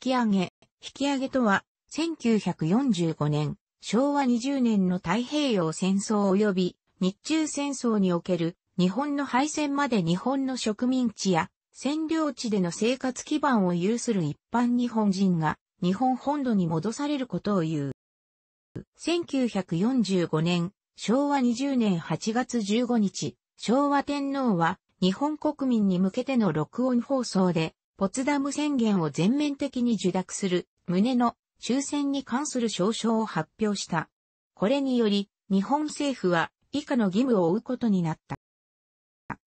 き上げ。引き上げとは、1945年、昭和20年の太平洋戦争及び日中戦争における日本の敗戦まで日本の植民地や占領地での生活基盤を有する一般日本人が日本本土に戻されることを言う。1945年、昭和20年8月15日、昭和天皇は日本国民に向けての録音放送でポツダム宣言を全面的に受諾する旨の終戦に関する証書を発表した。これにより、日本政府は以下の義務を負うことになった。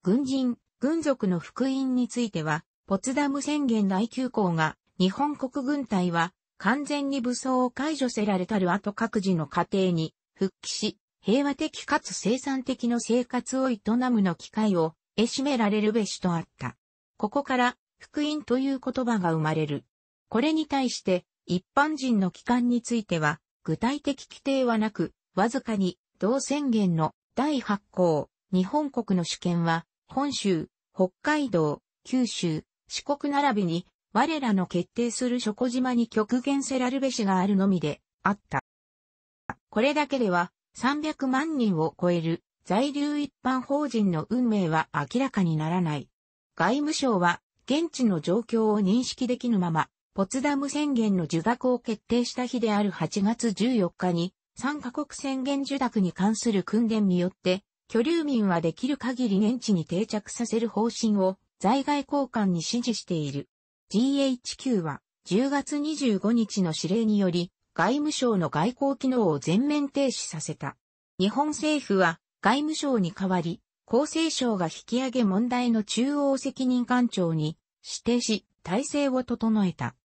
軍人、軍属の福音については、ポツダム宣言第9項が、日本国軍隊は完全に武装を解除せられたる後各自の家庭に復帰し、平和的かつ生産的の生活を営むの機会を得しめられるべしとあった。ここから福音という言葉が生まれる。これに対して、一般人の帰還については、具体的規定はなく、わずかに、同宣言の第8項、日本国の主権は、本州、北海道、九州、四国並びに、我らの決定する諸古島に極限せらるべしがあるのみで、あった。これだけでは、300万人を超える在留一般法人の運命は明らかにならない。外務省は現地の状況を認識できぬまま、ポツダム宣言の受諾を決定した日である8月14日に、3カ国宣言受諾に関する訓練によって、居留民はできる限り現地に定着させる方針を在外交換に指示している。GHQ は10月25日の指令により外務省の外交機能を全面停止させた。日本政府は外務省に代わり厚生省が引き上げ問題の中央責任官庁に指定し、体制を整えた。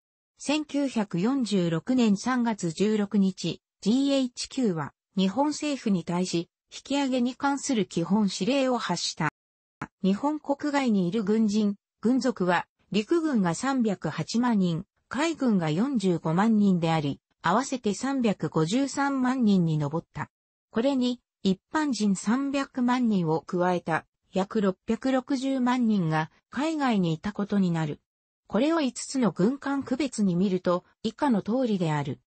1946年3月16日、GHQ は日本政府に対し、引き上げに関する基本指令を発した。日本国外にいる軍人、軍属は、陸軍が308万人、海軍が45万人であり、合わせて353万人に上った。これに、一般人300万人を加えた約660万人が海外にいたことになる。これを5つの軍艦区別に見ると以下の通りである。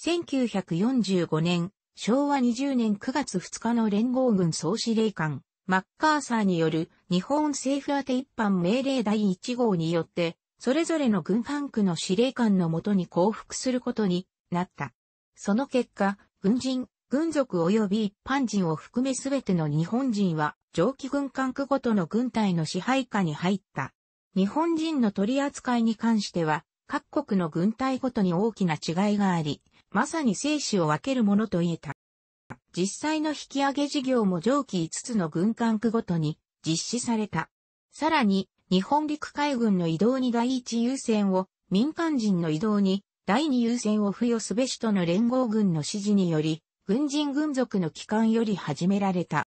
1945年、昭和20年9月2日の連合軍総司令官、マッカーサーによる日本政府宛て一般命令第1号によって、それぞれの軍艦区の司令官のもとに降伏することになった。その結果、軍人、軍属及び一般人を含めすべての日本人は上記軍管区ごとの軍隊の支配下に入った。日本人の取り扱いに関しては、各国の軍隊ごとに大きな違いがあり、まさに生死を分けるものと言えた。実際の引き上げ事業も上記5つの軍管区ごとに実施された。さらに、日本陸海軍の移動に第一優先を、民間人の移動に第二優先を付与すべしとの連合軍の指示により、軍人軍属の帰還より始められた。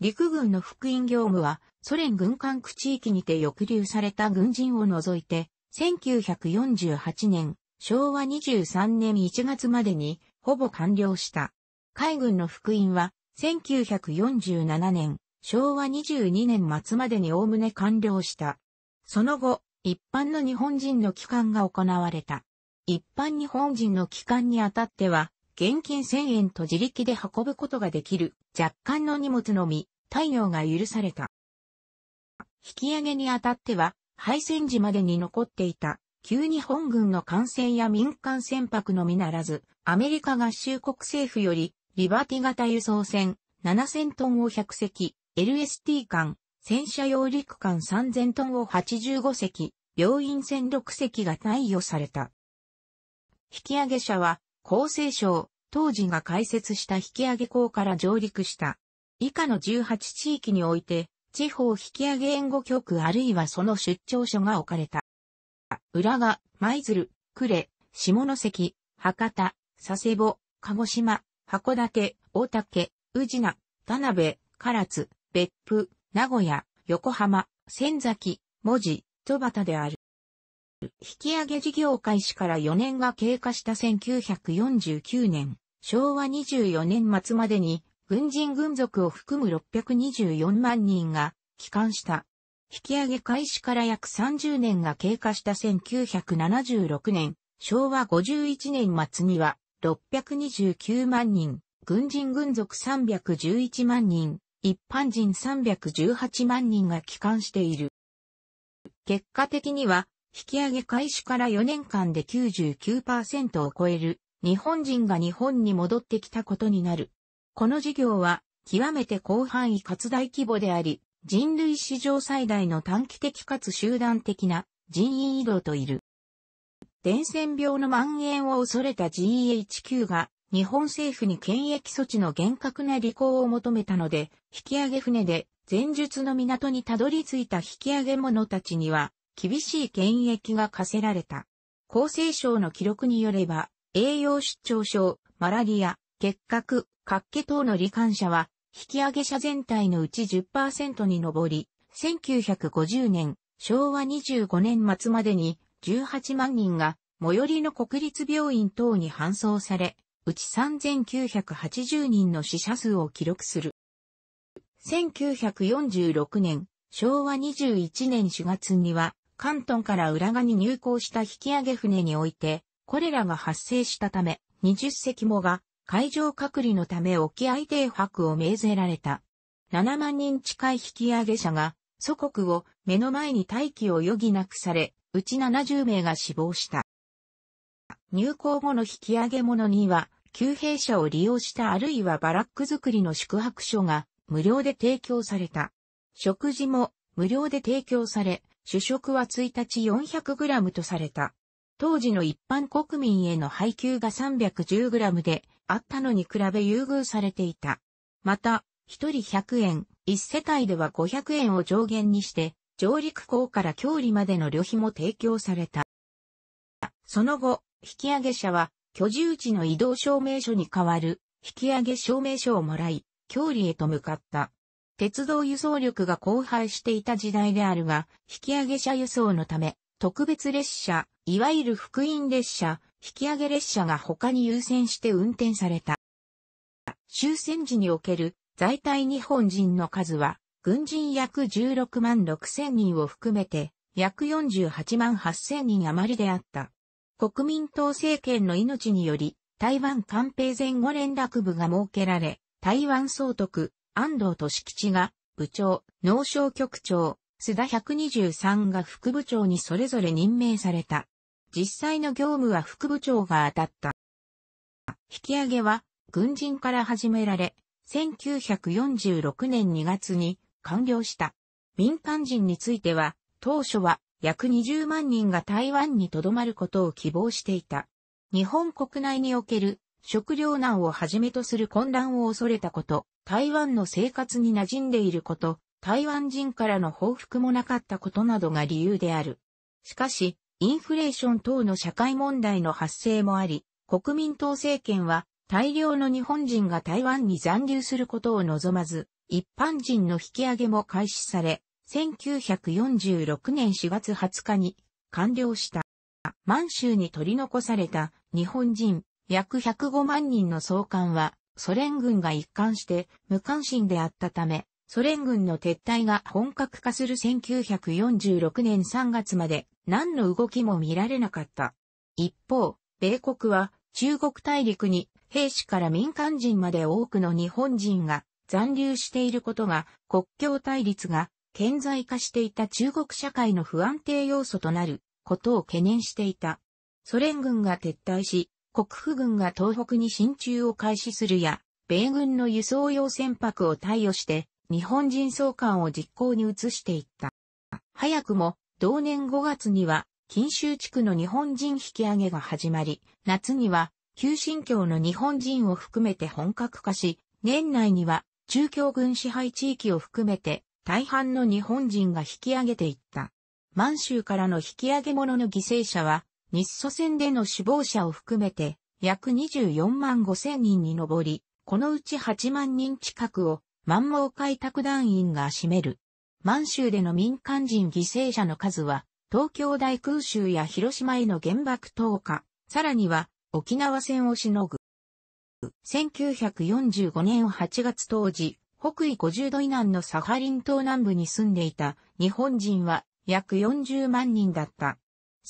陸軍の復員業務は、ソ連軍管区地域にて抑留された軍人を除いて、1948年、昭和23年1月までに、ほぼ完了した。海軍の復員は、1947年、昭和22年末までにおおむね完了した。その後、一般の日本人の帰還が行われた。一般日本人の帰還にあたっては、現金1000円と自力で運ぶことができる若干の荷物のみ、対応が許された。引き上げにあたっては、敗戦時までに残っていた、旧日本軍の艦船や民間船舶のみならず、アメリカ合衆国政府より、リバティ型輸送船、7000トンを100隻、LST 艦、戦車用陸艦3000トンを85隻、病院船6隻が対応された。引き上げ者は、厚生省、当時が開設した引上げ港から上陸した。以下の18地域において、地方引上げ援護局あるいはその出張所が置かれた。浦賀、舞鶴、呉、下関、博多、佐世保、鹿児島、函館、大竹、宇品、田辺、唐津、別府、名古屋、横浜、仙崎、文字、戸端である。引き上げ事業開始から4年が経過した1949年、昭和24年末までに、軍人軍属を含む624万人が帰還した。引き上げ開始から約30年が経過した1976年、昭和51年末には629万人、軍人軍属311万人、一般人318万人が帰還している。結果的には引き上げ開始から4年間で99%を超える日本人が日本に戻ってきたことになる。この事業は極めて広範囲かつ大規模であり、人類史上最大の短期的かつ集団的な人員移動といる。伝染病の蔓延を恐れた GHQ が日本政府に検疫措置の厳格な履行を求めたので、引き上げ船で前述の港にたどり着いた引き上げ者たちには厳しい検疫が課せられた。厚生省の記録によれば、栄養失調症、マラリア、結核、滑気等の罹患者は、引上げ者全体のうち10%に上り、1950年、昭和25年末までに18万人が最寄りの国立病院等に搬送され、うち3980人の死者数を記録する。1946年、昭和21年4月には、関東から浦賀に入港した引き上げ船において、これらが発生したため、20隻もが海上隔離のため沖合停泊を命ぜられた。7万人近い引き上げ者が、祖国を目の前に待機を余儀なくされ、うち70名が死亡した。入港後の引き上げ者には、旧兵舎を利用したあるいはバラック作りの宿泊所が無料で提供された。食事も無料で提供され、主食は1日 400g とされた。当時の一般国民への配給が 310g であったのに比べ優遇されていた。また、一人100円、一世帯では500円を上限にして、上陸港から郷里までの旅費も提供された。その後、引上げ者は、居住地の移動証明書に代わる、引上げ証明書をもらい、郷里へと向かった。鉄道輸送力が荒廃していた時代であるが、引き上げ車輸送のため、特別列車、いわゆる福音列車、引き上げ列車が他に優先して運転された。終戦時における在体日本人の数は、軍人約16万6千人を含めて、約48万8千人余りであった。国民党政権の命により、台湾官兵前後連絡部が設けられ、台湾総督、安藤俊吉が部長、農商局長、須田123が副部長にそれぞれ任命された。実際の業務は副部長が当たった。引き上げは軍人から始められ、1946年2月に完了した。民間人については、当初は約20万人が台湾に留まることを希望していた。日本国内における食糧難をはじめとする混乱を恐れたこと、台湾の生活に馴染んでいること、台湾人からの報復もなかったことなどが理由である。しかし、インフレーション等の社会問題の発生もあり、国民党政権は大量の日本人が台湾に残留することを望まず、一般人の引き上げも開始され、1946年4月20日に完了した。満州に取り残された日本人約105万人の送還はソ連軍が一貫して無関心であったため、ソ連軍の撤退が本格化する1946年3月まで何の動きも見られなかった。一方、米国は中国大陸に兵士から民間人まで多くの日本人が残留していることが国境対立が顕在化していた中国社会の不安定要素となることを懸念していた。ソ連軍が撤退し、国府軍が東北に進駐を開始するや、米軍の輸送用船舶を対応して、日本人送還を実行に移していった。早くも、同年5月には、錦州地区の日本人引き上げが始まり、夏には、旧新教の日本人を含めて本格化し、年内には、中共軍支配地域を含めて、大半の日本人が引き上げていった。満州からの引き上げ者の犠牲者は、日ソ戦での死亡者を含めて約24万5千人に上り、このうち8万人近くを満毛開拓団員が占める。満州での民間人犠牲者の数は、東京大空襲や広島への原爆投下、さらには沖縄戦をしのぐ。1945年8月当時、北緯50度以南のサハリン島南部に住んでいた日本人は約40万人だった。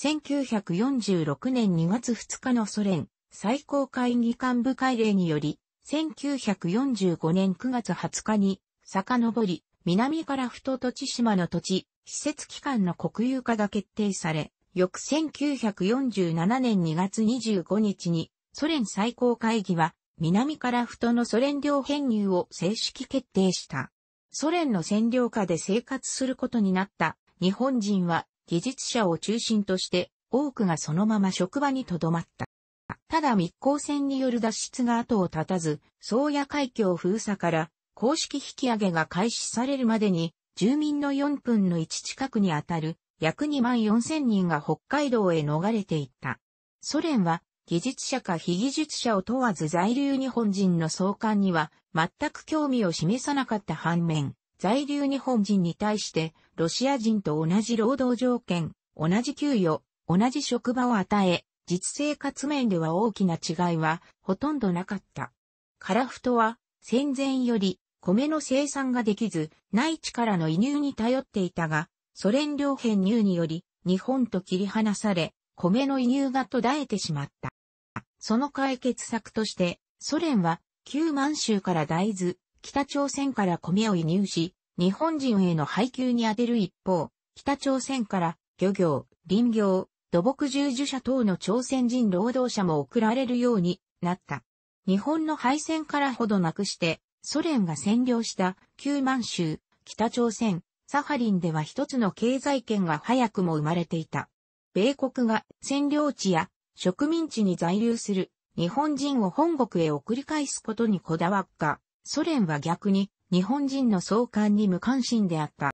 1946年2月2日のソ連最高会議幹部会令により、1945年9月20日に、遡り、南ら太土地島の土地、施設機関の国有化が決定され、翌1947年2月25日に、ソ連最高会議は、南から太のソ連領編入を正式決定した。ソ連の占領下で生活することになった日本人は技術者を中心として多くがそのまま職場に留まった。ただ密航船による脱出が後を絶たず、宗谷海峡封鎖から公式引き上げが開始されるまでに、住民の4分の1近くにあたる約2万4千人が北海道へ逃れていった。ソ連は技術者か非技術者を問わず在留日本人の送還には全く興味を示さなかった反面、在留日本人に対して、ロシア人と同じ労働条件、同じ給与、同じ職場を与え、実生活面では大きな違いはほとんどなかった。カラフトは戦前より米の生産ができず内地からの輸入に頼っていたが、ソ連領編入により日本と切り離され、米の輸入が途絶えてしまった。その解決策として、ソ連は旧満州から大豆、北朝鮮から米を輸入し、日本人への配給に充てる一方、北朝鮮から漁業、林業、土木従事者等の朝鮮人労働者も送られるようになった。日本の敗戦からほどなくして、ソ連が占領した旧満州、北朝鮮、サハリンでは一つの経済圏が早くも生まれていた。米国が占領地や植民地に在留する日本人を本国へ送り返すことにこだわったソ連は逆に日本人の送還に無関心であった。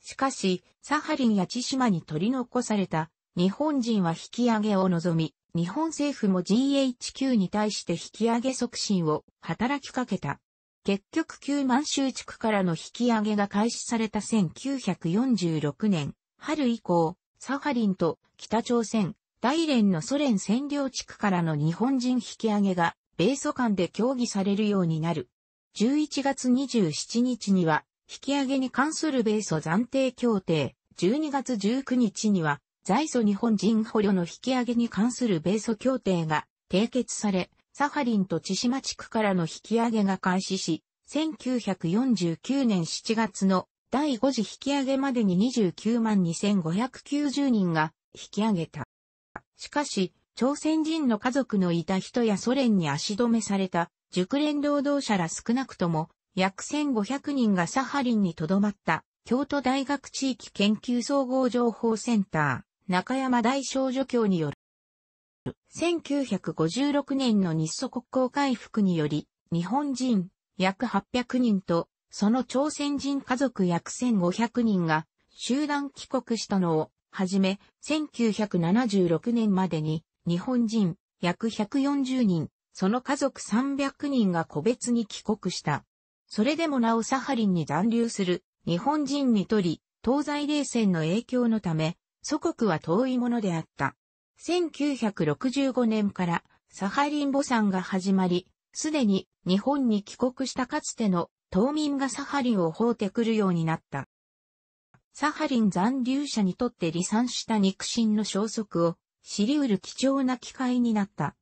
しかし、サハリンや千島に取り残された日本人は引き上げを望み、日本政府も GHQ に対して引き上げ促進を働きかけた。結局旧満州地区からの引き上げが開始された1946年春以降、サハリンと北朝鮮、大連のソ連占領地区からの日本人引き上げが米ソ間で協議されるようになる。11月27日には、引き上げに関する米ソ暫定協定、12月19日には、在ソ日本人捕虜の引き上げに関する米ソ協定が締結され、サハリンと千島地区からの引き上げが開始し、1949年7月の第5次引き上げまでに29万2590人が引き上げた。しかし、朝鮮人の家族のいた人やソ連に足止めされた熟練労働者ら少なくとも約1500人がサハリンに留まった京都大学地域研究総合情報センター中山大少女教による1956年の日ソ国交回復により日本人約800人とその朝鮮人家族約1500人が集団帰国したのをはじめ1976年までに日本人、約140人、その家族300人が個別に帰国した。それでもなおサハリンに残留する日本人にとり、東西冷戦の影響のため、祖国は遠いものであった。1965年からサハリン母産が始まり、すでに日本に帰国したかつての島民がサハリンを放ってくるようになった。サハリン残留者にとって離散した肉親の消息を知り得る貴重な機会になった。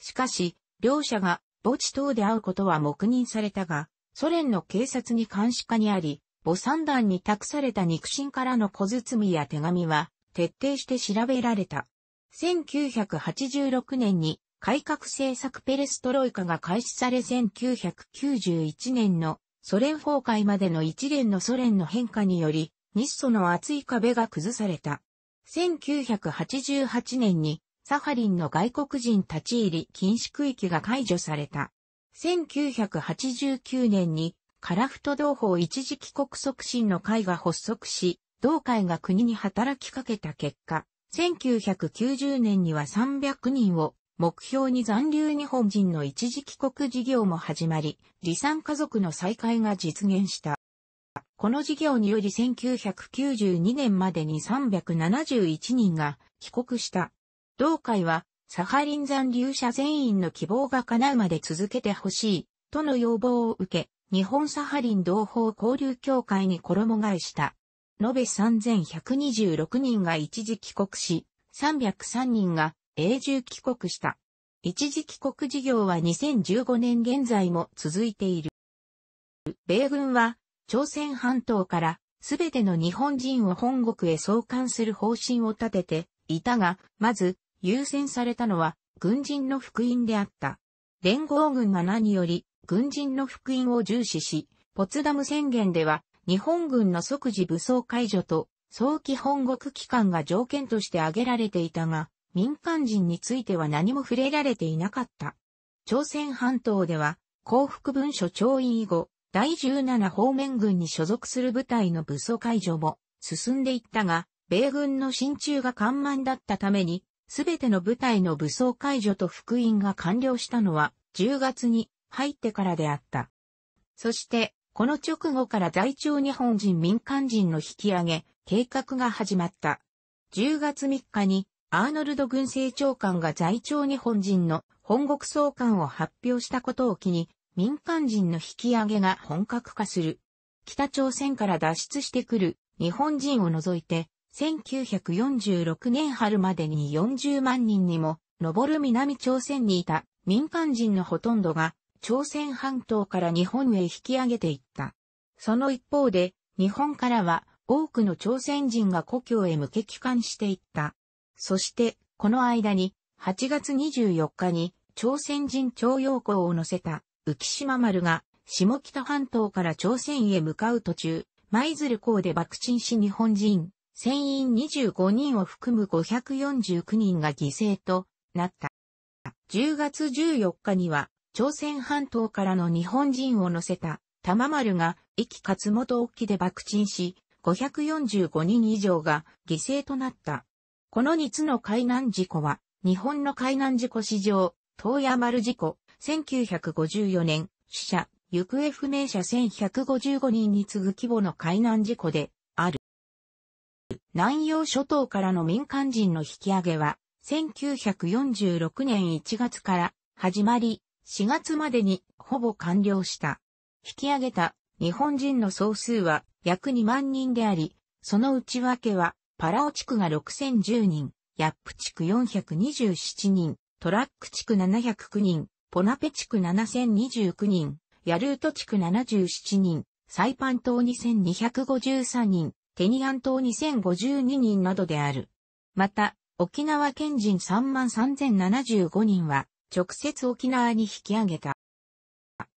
しかし、両者が墓地等で会うことは黙認されたが、ソ連の警察に監視下にあり、母三団に託された肉親からの小包や手紙は、徹底して調べられた。1986年に改革政策ペレストロイカが開始され1991年のソ連崩壊までの一連のソ連の変化により、日ソの厚い壁が崩された。1988年にサハリンの外国人立ち入り禁止区域が解除された。1989年にカラフト同胞一時帰国促進の会が発足し、同会が国に働きかけた結果、1990年には300人を目標に残留日本人の一時帰国事業も始まり、離散家族の再会が実現した。この事業により1992年までに371人が帰国した。同会は、サハリン残留者全員の希望が叶うまで続けてほしい、との要望を受け、日本サハリン同胞交流協会に衣替えした。延べ3126人が一時帰国し、303人が永住帰国した。一時帰国事業は2015年現在も続いている。米軍は朝鮮半島からすべての日本人を本国へ送還する方針を立てていたが、まず優先されたのは軍人の福音であった。連合軍が何より軍人の福音を重視し、ポツダム宣言では日本軍の即時武装解除と早期本国機関が条件として挙げられていたが、民間人については何も触れられていなかった。朝鮮半島では、幸福文書調印以後、第17方面軍に所属する部隊の武装解除も進んでいったが、米軍の進駐が緩慢だったために、すべての部隊の武装解除と復員が完了したのは10月に入ってからであった。そして、この直後から在庁日本人民間人の引き上げ、計画が始まった。10月3日に、アーノルド軍政長官が在庁日本人の本国総監を発表したことを機に、民間人の引き上げが本格化する。北朝鮮から脱出してくる日本人を除いて、1946年春までに40万人にも上る南朝鮮にいた民間人のほとんどが朝鮮半島から日本へ引き上げていった。その一方で日本からは多くの朝鮮人が故郷へ向け帰還していった。そしてこの間に8月24日に朝鮮人徴用工を乗せた浮島丸が、下北半島から朝鮮へ向かう途中、舞鶴港で爆沈し日本人、船員25人を含む549人が犠牲となった。10月14日には、朝鮮半島からの日本人を乗せた、玉丸が、駅勝本沖で爆沈し、545人以上が犠牲となった。この2つの海難事故は、日本の海難事故史上、東野丸事故、1954年、死者、行方不明者1155人に次ぐ規模の海難事故で、ある。南洋諸島からの民間人の引き上げは、1946年1月から始まり、4月までにほぼ完了した。引き上げた日本人の総数は約2万人であり、その内訳は、パラオ地区が6010人、ヤップ地区427人、トラック地区709人、ポナペ地区7029人、ヤルート地区77人、サイパン島2253人、テニアン島2052人などである。また、沖縄県人33,075人は、直接沖縄に引き上げた。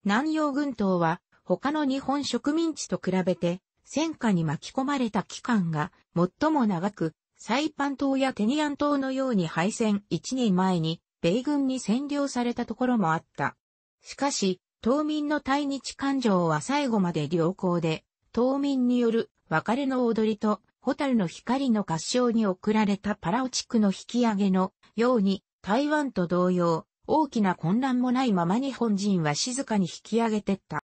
南洋群島は、他の日本植民地と比べて、戦火に巻き込まれた期間が最も長く、サイパン島やテニアン島のように敗戦1年前に米軍に占領されたところもあった。しかし、島民の対日感情は最後まで良好で、島民による別れの踊りと、ホタルの光の合唱に送られたパラオ地区の引き上げのように、台湾と同様、大きな混乱もないまま日本人は静かに引き上げてった。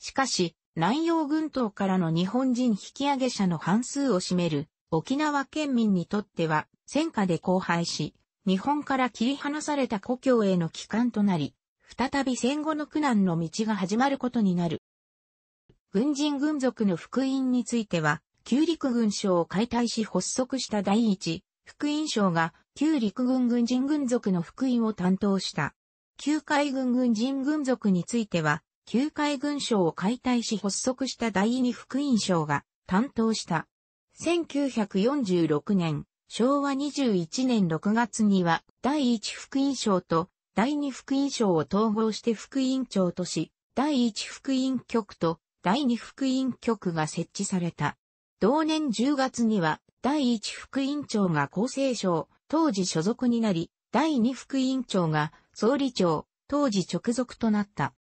しかし、南洋群島からの日本人引き上げ者の半数を占める沖縄県民にとっては戦火で荒廃し、日本から切り離された故郷への帰還となり、再び戦後の苦難の道が始まることになる。軍人軍属の福音については、旧陸軍省を解体し発足した第一、福音省が旧陸軍軍人軍属の福音を担当した。旧海軍軍人軍属については、旧海軍省を解体し発足した第二福音省が担当した。1946年、昭和21年6月には第一副院長と第二副院長を統合して副院長とし、第一副院局と第二副院局が設置された。同年10月には第一副院長が厚生省、当時所属になり、第二副院長が総理長当時直属となった。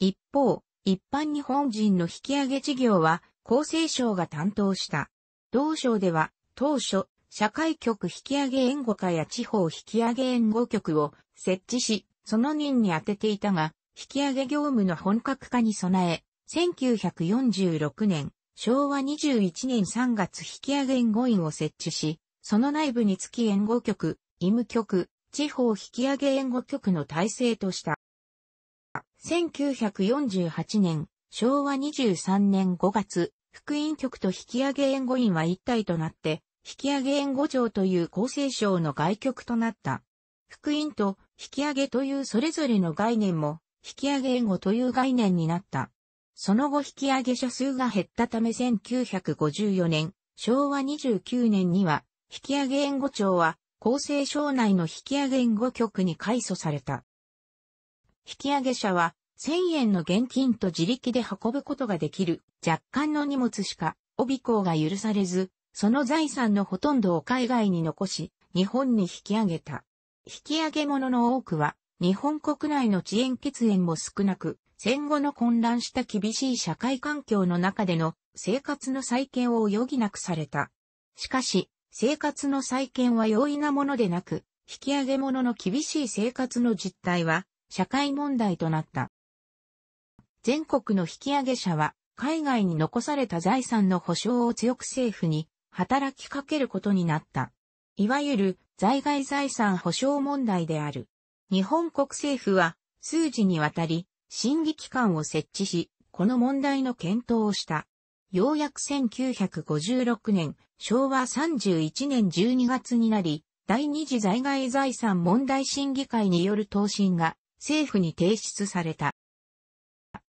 一方、一般日本人の引き上げ事業は厚生省が担当した。同省では当初社会局引上げ援護課や地方引上げ援護局を設置し、その任に当てていたが、引上げ業務の本格化に備え、1946年、昭和21年3月引上げ援護員を設置し、その内部につき援護局、医務局、地方引上げ援護局の体制とした。1948年、昭和23年5月、福音局と引上げ援護員は一体となって、引上げ援護庁という厚生省の外局となった。福音と引き上げというそれぞれの概念も、引き上げ援護という概念になった。その後引き上げ者数が減ったため1954年、昭和29年には、引き上げ援護庁は、厚生省内の引き上げ援護局に改組された。引き上げ者は、1000円の現金と自力で運ぶことができる、若干の荷物しか、帯行が許されず、その財産のほとんどを海外に残し、日本に引き上げた。引き上げ物の多くは、日本国内の遅延血縁も少なく、戦後の混乱した厳しい社会環境の中での生活の再建を余儀なくされた。しかし、生活の再建は容易なものでなく、引き上げ者の厳しい生活の実態は社会問題となった。全国の引き上げ者は海外に残された財産の保障を強く政府に働きかけることになった。いわゆる在外財産保障問題である。日本国政府は数時にわたり審議機関を設置し、この問題の検討をした。ようやく1956年、昭和31年12月になり、第二次在外財産問題審議会による答申が政府に提出された。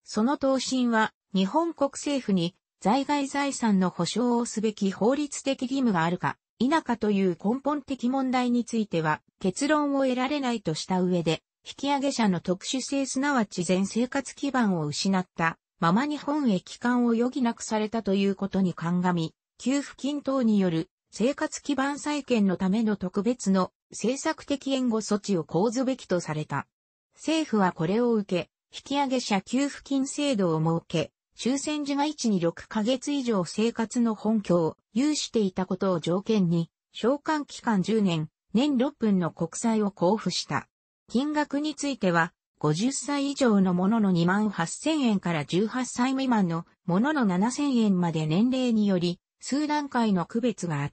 その答申は日本国政府に在外財産の保障をすべき法律的義務があるか、否かという根本的問題については結論を得られないとした上で、引上げ者の特殊性すなわち全生活基盤を失ったまま日本へ帰還を余儀なくされたということに鑑み、給付金等による生活基盤再建のための特別の政策的援護措置を講ずべきとされた。政府はこれを受け、引上げ者給付金制度を設け、終戦時が126ヶ月以上生活の本拠を有していたことを条件に、償還期間10年、年6分の国債を交付した。金額については、50歳以上のものの2万8000円から18歳未満のものの7000円まで年齢により、数段階の区別があっ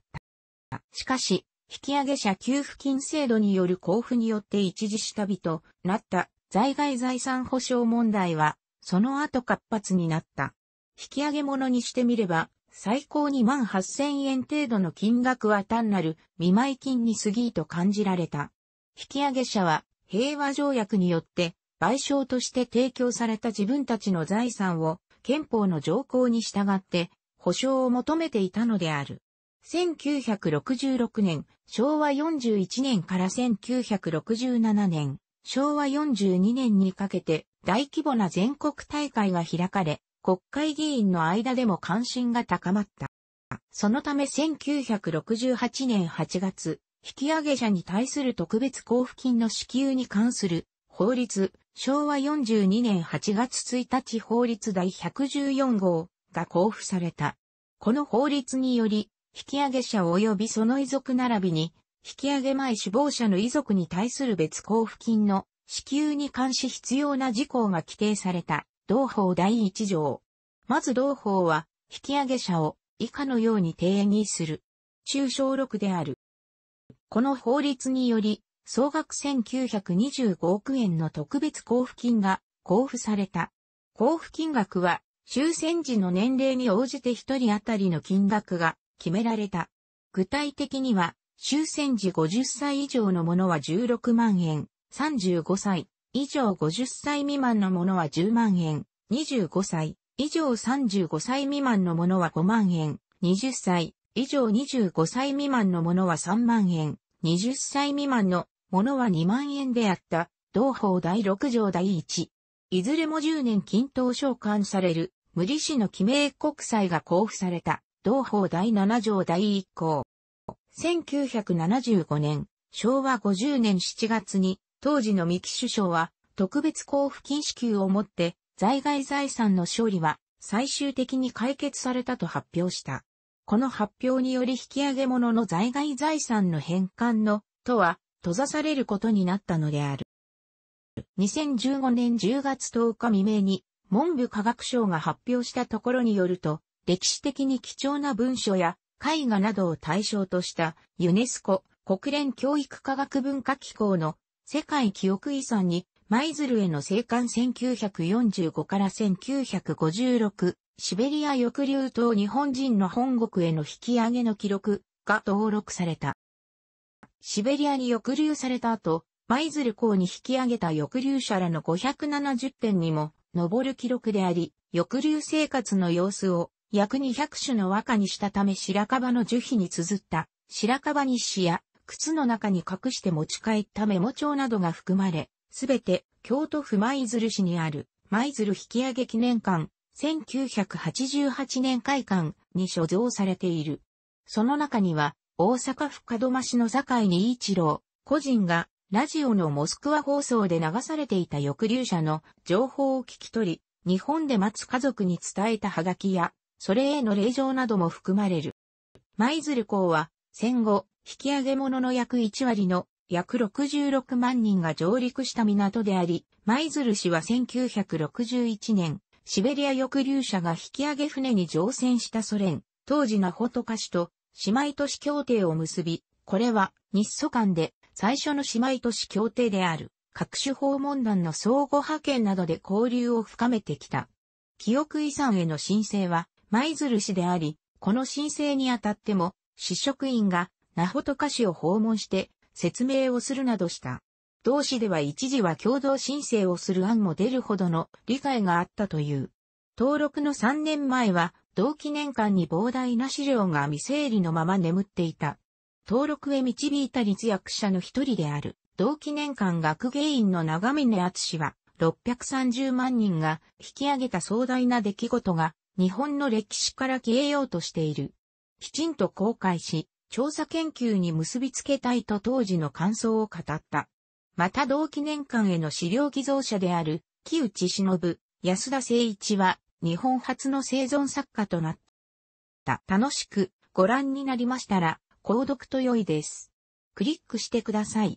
た。しかし、引上げ者給付金制度による交付によって一時下火となった在外財産保障問題は、その後活発になった。引き上げ物にしてみれば、最高2万8000円程度の金額は単なる見舞金に過ぎと感じられた。引き上げ者は平和条約によって賠償として提供された自分たちの財産を憲法の条項に従って保障を求めていたのである。1966年、昭和41年から1967年、昭和42年にかけて大規模な全国大会が開かれ、国会議員の間でも関心が高まった。そのため1968年8月、引上げ者に対する特別交付金の支給に関する法律、昭和42年8月1日法律第114号が交付された。この法律により、引上げ者及びその遺族並びに引上げ前死亡者の遺族に対する別交付金の支給に関し必要な事項が規定された、同法第一条。まず同法は、引き上げ者を以下のように定義する。中小6である。この法律により、総額1925億円の特別交付金が交付された。交付金額は、終戦時の年齢に応じて一人当たりの金額が決められた。具体的には、終戦時50歳以上のものは16万円、35歳以上50歳未満のものは10万円、25歳以上35歳未満のものは5万円、20歳以上25歳未満のものは3万円、20歳未満のものは2万円であった、同法第6条第1。いずれも10年均等召喚される、無利子の記名国債が交付された、同法第7条第1項。1975年、昭和50年7月に、当時の三木首相は、特別交付金支給をもって、在外財産の勝利は、最終的に解決されたと発表した。この発表により引き上げ物の在外財産の返還の、とは、閉ざされることになったのである。2015年10月10日未明に、文部科学省が発表したところによると、歴史的に貴重な文書や絵画などを対象としたユネスコ国連教育科学文化機構の世界記憶遺産に舞鶴への生還1945から1956シベリア抑留島日本人の本国への引き上げの記録が登録された。シベリアに抑留された後、舞鶴港に引き上げた抑留者らの570点にも上る記録であり、抑留生活の様子を約200種の和歌にしたため白樺の樹皮に綴った白樺日誌や靴の中に隠して持ち帰ったメモ帳などが含まれ、すべて京都府舞鶴市にある舞鶴引上げ記念館1988年会館に所蔵されている。その中には大阪府門真市の堺に一郎個人がラジオのモスクワ放送で流されていた抑留者の情報を聞き取り、日本で待つ家族に伝えたハガキやそれへの令状なども含まれる。舞鶴港は、戦後、引き上げ者の約1割の約66万人が上陸した港であり、舞鶴市は1961年、シベリア抑留者が引き上げ船に乗船したソ連、当時のホトカ市と姉妹都市協定を結び、これは日ソ間で最初の姉妹都市協定である。各種訪問団の相互派遣などで交流を深めてきた。記憶遺産への申請は、舞鶴市であり、この申請にあたっても、市職員が、ホ穂と市を訪問して、説明をするなどした。同市では一時は共同申請をする案も出るほどの理解があったという。登録の3年前は、同記念館に膨大な資料が未整理のまま眠っていた。登録へ導いた立役者の一人である、同記念館学芸員の長峰厚氏は、630万人が引き上げた壮大な出来事が日本の歴史から消えようとしている。きちんと公開し、調査研究に結びつけたいと当時の感想を語った。また同記念館への資料偽造者である、木内忍、安田誠一は、日本初の生存作家となった。楽しくご覧になりましたら、購読と良いです。クリックしてください。